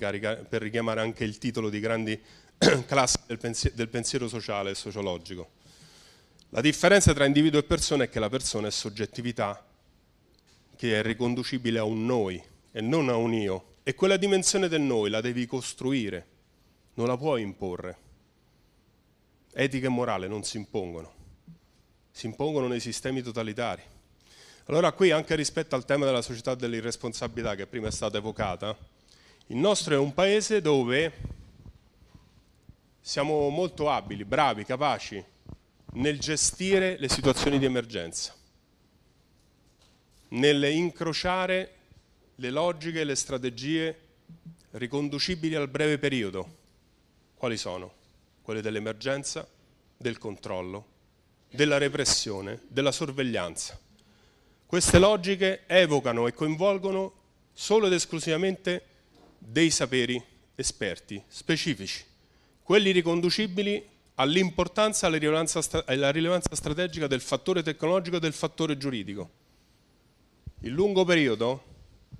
per richiamare anche il titolo di grandi [clears throat] classi del, pensiero sociale e sociologico. La differenza tra individuo e persona è che la persona è soggettività, che è riconducibile a un noi e non a un io. E quella dimensione del noi la devi costruire, non la puoi imporre. Etica e morale non si impongono, si impongono nei sistemi totalitari. Allora qui anche rispetto al tema della società dell'irresponsabilità che prima è stata evocata, il nostro è un paese dove siamo molto abili, bravi, capaci nel gestire le situazioni di emergenza, incrociare le logiche e le strategie riconducibili al breve periodo. Quali sono? Quelle dell'emergenza, del controllo, della repressione, della sorveglianza. Queste logiche evocano e coinvolgono solo ed esclusivamente dei saperi esperti, specifici, quelli riconducibili all'importanza e alla rilevanza strategica del fattore tecnologico e del fattore giuridico. Il lungo periodo,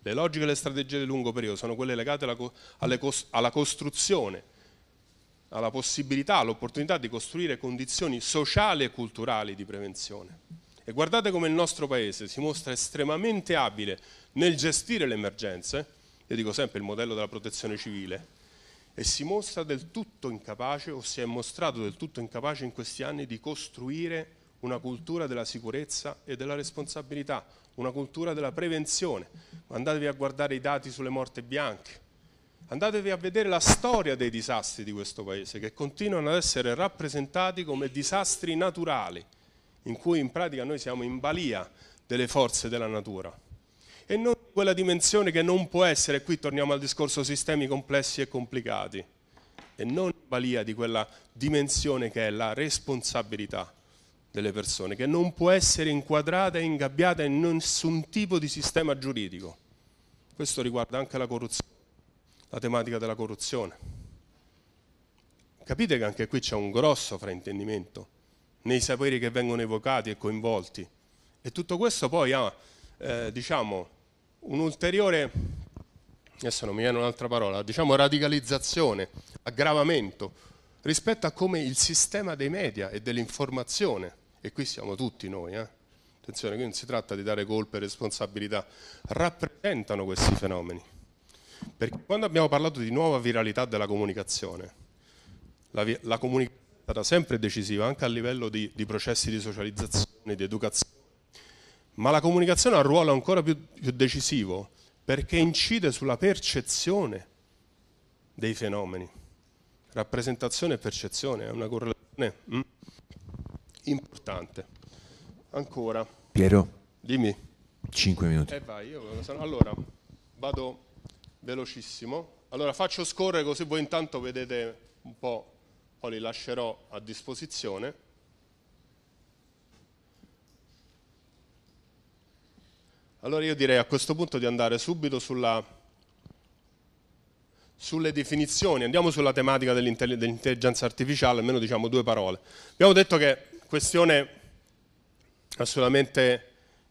le logiche e le strategie di lungo periodo sono quelle legate alla, alla costruzione, alla possibilità, all'opportunità di costruire condizioni sociali e culturali di prevenzione. E guardate come il nostro Paese si mostra estremamente abile nel gestire le emergenze, io dico sempre il modello della protezione civile, e si mostra del tutto incapace o si è mostrato del tutto incapace in questi anni di costruire una cultura della sicurezza e della responsabilità, una cultura della prevenzione. Andatevi a guardare i dati sulle morte bianche, andatevi a vedere la storia dei disastri di questo paese che continuano ad essere rappresentati come disastri naturali, in cui in pratica noi siamo in balia delle forze della natura e non di quella dimensione che non può essere, e qui torniamo al discorso sistemi complessi e complicati, e non in balia di quella dimensione che è la responsabilità delle persone, che non può essere inquadrata e ingabbiata in nessun tipo di sistema giuridico. Questo riguarda anche la corruzione, la tematica della corruzione. Capite che anche qui c'è un grosso fraintendimento nei saperi che vengono evocati e coinvolti. E tutto questo poi ha, eh, diciamo, un'ulteriore, adesso non mi viene un'altra parola, diciamo radicalizzazione, aggravamento rispetto a come il sistema dei media e dell'informazione, e qui siamo tutti noi, eh? attenzione, qui non si tratta di dare colpe e responsabilità, rappresentano questi fenomeni. Perché quando abbiamo parlato di nuova viralità della comunicazione, la, la comunicazione è stata sempre decisiva anche a livello di, di processi di socializzazione, di educazione, ma la comunicazione ha un ruolo ancora più, più decisivo perché incide sulla percezione dei fenomeni. Rappresentazione e percezione è una correlazione mm, importante. Ancora. Piero. Dimmi. Cinque minuti. Eh vai, io, allora, vado velocissimo. Allora faccio scorrere così voi intanto vedete un po', poi li lascerò a disposizione. Allora io direi a questo punto di andare subito sulla, sulle definizioni, andiamo sulla tematica dell'intelligenza artificiale, almeno diciamo due parole. Abbiamo detto che questione assolutamente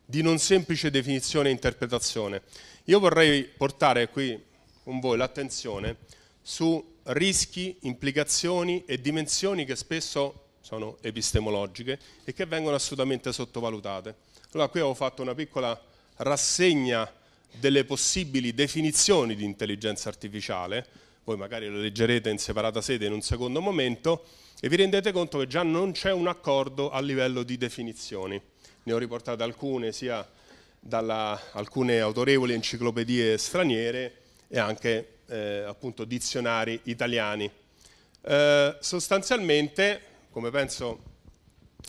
di non semplice definizione e interpretazione. Io vorrei portare qui con voi l'attenzione su rischi, implicazioni e dimensioni che spesso sono epistemologiche e che vengono assolutamente sottovalutate. Allora qui ho fatto una piccola rassegna delle possibili definizioni di intelligenza artificiale, voi magari lo leggerete in separata sede in un secondo momento, e vi rendete conto che già non c'è un accordo a livello di definizioni. Ne ho riportate alcune sia da alcune autorevoli enciclopedie straniere e anche eh, appunto dizionari italiani. Eh, sostanzialmente, come penso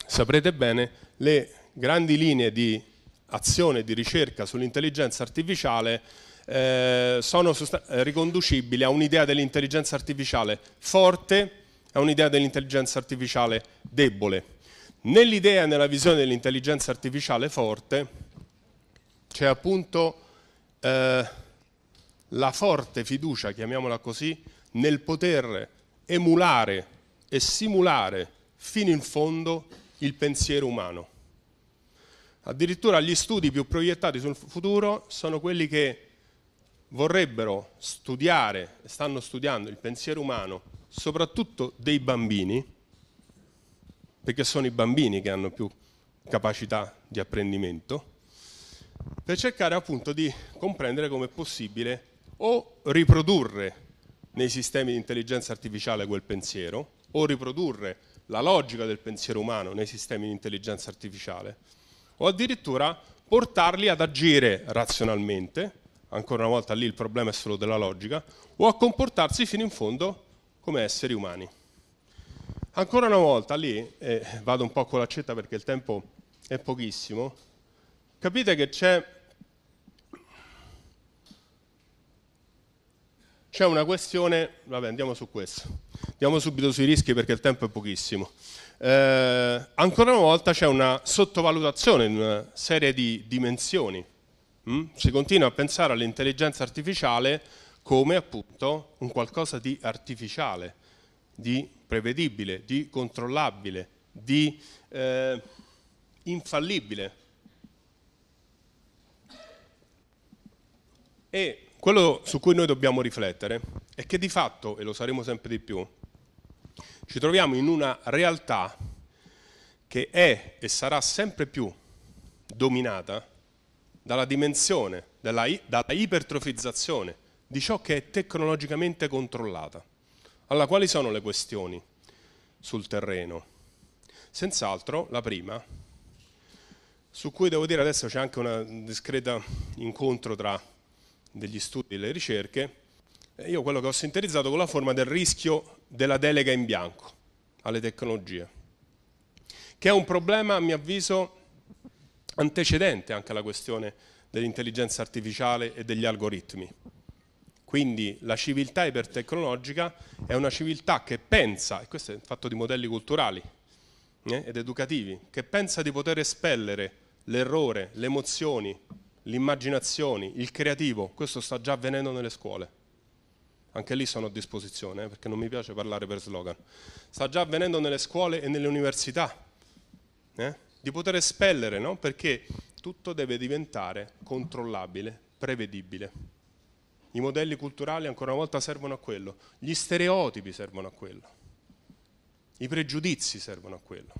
saprete bene, le grandi linee di azione di ricerca sull'intelligenza artificiale eh, sono eh, riconducibili a un'idea dell'intelligenza artificiale forte e a un'idea dell'intelligenza artificiale debole. Nell'idea e nella visione dell'intelligenza artificiale forte c'è appunto eh, la forte fiducia, chiamiamola così, nel poter emulare e simulare fino in fondo il pensiero umano. Addirittura gli studi più proiettati sul futuro sono quelli che vorrebbero studiare stanno studiando il pensiero umano, soprattutto dei bambini, perché sono i bambini che hanno più capacità di apprendimento, per cercare appunto di comprendere come è possibile o riprodurre nei sistemi di intelligenza artificiale quel pensiero o riprodurre la logica del pensiero umano nei sistemi di intelligenza artificiale o addirittura portarli ad agire razionalmente, ancora una volta lì il problema è solo della logica, o a comportarsi fino in fondo come esseri umani. Ancora una volta lì, eh, vado un po' con l'accetta perché il tempo è pochissimo, capite che c'è c'è una questione, vabbè andiamo su questo, andiamo subito sui rischi perché il tempo è pochissimo eh, ancora una volta c'è una sottovalutazione in una serie di dimensioni. Mm? Si continua a pensare all'intelligenza artificiale come appunto un qualcosa di artificiale, di prevedibile, di controllabile, di eh, infallibile. E quello su cui noi dobbiamo riflettere è che di fatto, e lo saremo sempre di più, ci troviamo in una realtà che è e sarà sempre più dominata dalla dimensione, dalla, dalla ipertrofizzazione di ciò che è tecnologicamente controllata. Allora, quali sono le questioni sul terreno? Senz'altro, la prima, su cui devo dire adesso c'è anche un discreto incontro tra degli studi e le ricerche, eh, io quello che ho sintetizzato con la forma del rischio della delega in bianco alle tecnologie, che è un problema, a mio avviso, antecedente anche alla questione dell'intelligenza artificiale e degli algoritmi. Quindi la civiltà ipertecnologica è una civiltà che pensa, e questo è fatto di modelli culturali eh, ed educativi, che pensa di poter espellere l'errore, le emozioni, l'immaginazione, il creativo, questo sta già avvenendo nelle scuole anche lì sono a disposizione, eh, perché non mi piace parlare per slogan. Sta già avvenendo nelle scuole e nelle università, eh? di poter espellere, no? perché tutto deve diventare controllabile, prevedibile. I modelli culturali ancora una volta servono a quello, gli stereotipi servono a quello, i pregiudizi servono a quello.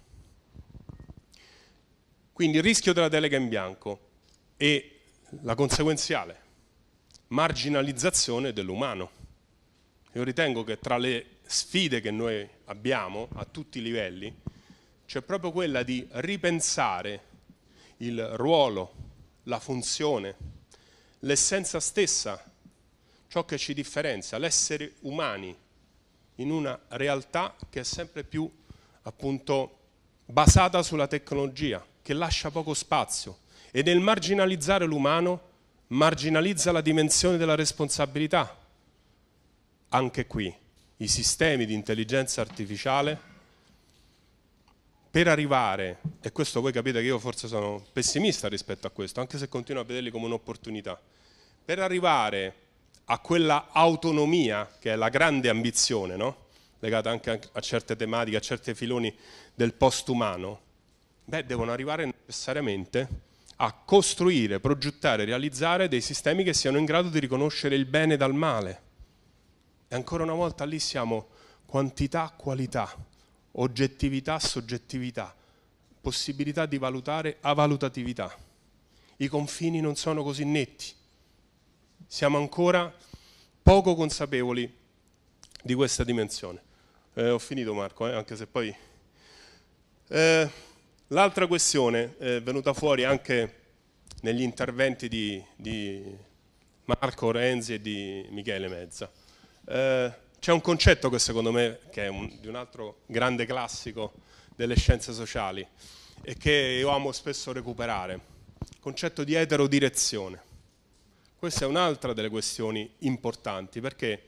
Quindi il rischio della delega in bianco e la conseguenziale marginalizzazione dell'umano io ritengo che tra le sfide che noi abbiamo a tutti i livelli c'è proprio quella di ripensare il ruolo, la funzione, l'essenza stessa, ciò che ci differenzia, l'essere umani in una realtà che è sempre più appunto basata sulla tecnologia, che lascia poco spazio e nel marginalizzare l'umano marginalizza la dimensione della responsabilità anche qui i sistemi di intelligenza artificiale per arrivare, e questo voi capite che io forse sono pessimista rispetto a questo, anche se continuo a vederli come un'opportunità, per arrivare a quella autonomia che è la grande ambizione, no? legata anche a certe tematiche, a certi filoni del postumano, beh, devono arrivare necessariamente a costruire, progettare, realizzare dei sistemi che siano in grado di riconoscere il bene dal male e ancora una volta lì siamo quantità, qualità, oggettività, soggettività, possibilità di valutare a valutatività. I confini non sono così netti. Siamo ancora poco consapevoli di questa dimensione. Eh, ho finito Marco, eh, anche se poi... Eh, l'altra questione è venuta fuori anche negli interventi di, di Marco Renzi e di Michele Mezza eh, c'è un concetto che secondo me, che è un, di un altro grande classico delle scienze sociali e che io amo spesso recuperare, il concetto di eterodirezione. Questa è un'altra delle questioni importanti perché,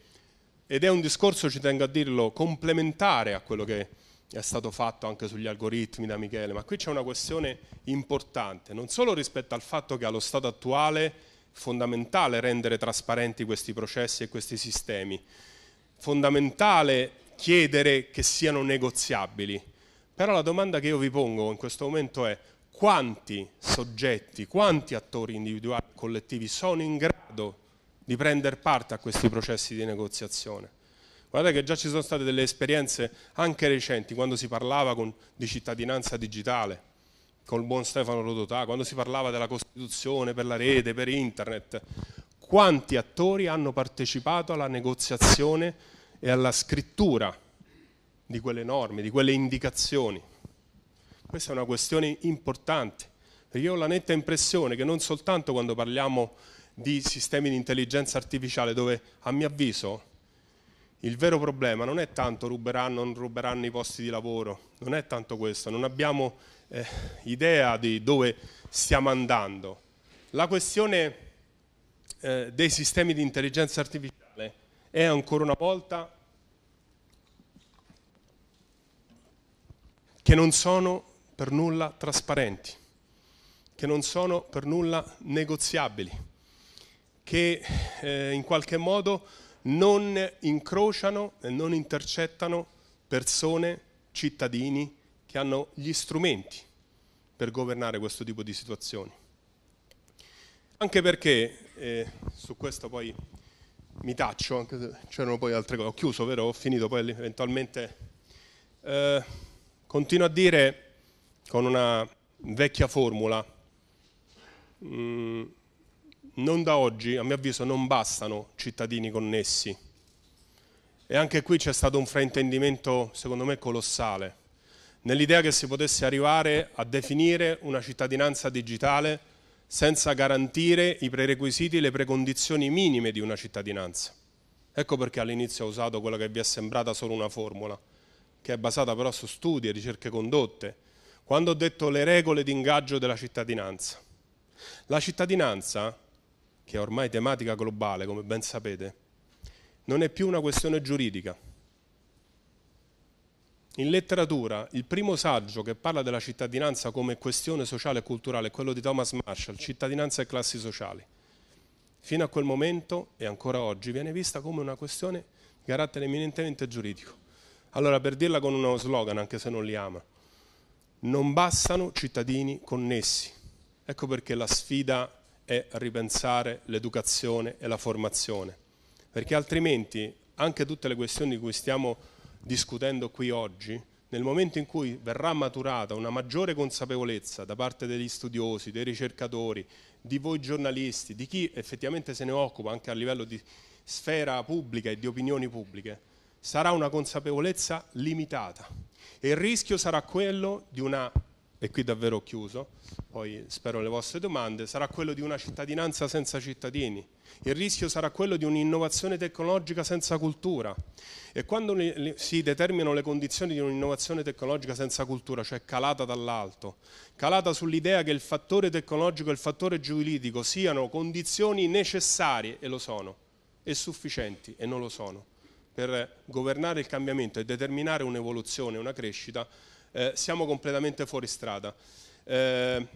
ed è un discorso, ci tengo a dirlo, complementare a quello che è stato fatto anche sugli algoritmi da Michele, ma qui c'è una questione importante, non solo rispetto al fatto che allo stato attuale fondamentale rendere trasparenti questi processi e questi sistemi, fondamentale chiedere che siano negoziabili. Però la domanda che io vi pongo in questo momento è quanti soggetti, quanti attori individuali e collettivi sono in grado di prendere parte a questi processi di negoziazione? Guardate che già ci sono state delle esperienze anche recenti quando si parlava con, di cittadinanza digitale col buon Stefano Rodotà, quando si parlava della Costituzione per la rete, per internet, quanti attori hanno partecipato alla negoziazione e alla scrittura di quelle norme, di quelle indicazioni. Questa è una questione importante, perché io ho la netta impressione che non soltanto quando parliamo di sistemi di intelligenza artificiale, dove a mio avviso il vero problema non è tanto ruberanno o non ruberanno i posti di lavoro, non è tanto questo, non abbiamo eh, idea di dove stiamo andando. La questione eh, dei sistemi di intelligenza artificiale è ancora una volta che non sono per nulla trasparenti, che non sono per nulla negoziabili, che eh, in qualche modo non incrociano e non intercettano persone, cittadini, che hanno gli strumenti per governare questo tipo di situazioni. Anche perché, eh, su questo poi mi taccio, c'erano poi altre cose, ho chiuso, vero? Ho finito, poi eventualmente eh, continuo a dire con una vecchia formula, mh, mm, non da oggi, a mio avviso, non bastano cittadini connessi. E anche qui c'è stato un fraintendimento, secondo me, colossale nell'idea che si potesse arrivare a definire una cittadinanza digitale senza garantire i prerequisiti, le precondizioni minime di una cittadinanza. Ecco perché all'inizio ho usato quella che vi è sembrata solo una formula, che è basata però su studi e ricerche condotte, quando ho detto le regole di ingaggio della cittadinanza. La cittadinanza, che è ormai tematica globale, come ben sapete, non è più una questione giuridica in letteratura, il primo saggio che parla della cittadinanza come questione sociale e culturale è quello di Thomas Marshall, Cittadinanza e classi sociali. Fino a quel momento e ancora oggi viene vista come una questione di carattere eminentemente giuridico. Allora, per dirla con uno slogan, anche se non li ama, non bastano cittadini connessi. Ecco perché la sfida è ripensare l'educazione e la formazione, perché altrimenti anche tutte le questioni di cui stiamo parlando discutendo qui oggi, nel momento in cui verrà maturata una maggiore consapevolezza da parte degli studiosi, dei ricercatori, di voi giornalisti, di chi effettivamente se ne occupa anche a livello di sfera pubblica e di opinioni pubbliche, sarà una consapevolezza limitata e il rischio sarà quello di una e qui davvero ho chiuso, poi spero le vostre domande, sarà quello di una cittadinanza senza cittadini. Il rischio sarà quello di un'innovazione tecnologica senza cultura. E quando si determinano le condizioni di un'innovazione tecnologica senza cultura, cioè calata dall'alto, calata sull'idea che il fattore tecnologico e il fattore giuridico siano condizioni necessarie, e lo sono, e sufficienti, e non lo sono, per governare il cambiamento e determinare un'evoluzione, una crescita, eh, siamo completamente fuori strada. Eh,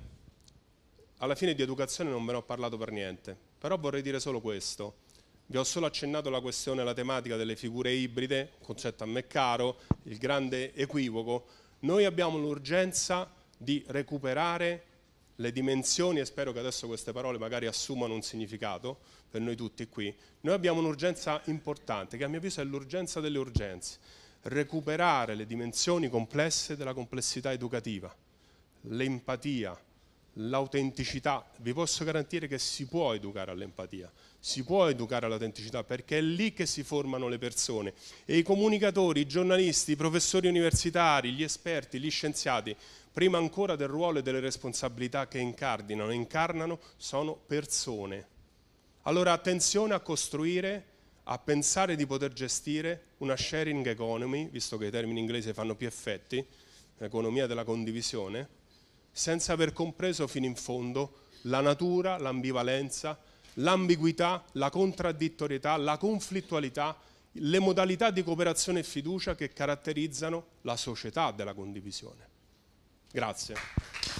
alla fine di educazione non ve ne ho parlato per niente, però vorrei dire solo questo. Vi ho solo accennato la questione, la tematica delle figure ibride, un concetto a me caro, il grande equivoco. Noi abbiamo l'urgenza di recuperare le dimensioni, e spero che adesso queste parole magari assumano un significato per noi tutti qui, noi abbiamo un'urgenza importante, che a mio avviso è l'urgenza delle urgenze recuperare le dimensioni complesse della complessità educativa, l'empatia, l'autenticità. Vi posso garantire che si può educare all'empatia, si può educare all'autenticità perché è lì che si formano le persone e i comunicatori, i giornalisti, i professori universitari, gli esperti, gli scienziati, prima ancora del ruolo e delle responsabilità che incardinano, incarnano, sono persone. Allora attenzione a costruire a pensare di poter gestire una sharing economy, visto che i termini inglesi fanno più effetti, l'economia della condivisione, senza aver compreso fino in fondo la natura, l'ambivalenza, l'ambiguità, la contraddittorietà, la conflittualità, le modalità di cooperazione e fiducia che caratterizzano la società della condivisione. Grazie.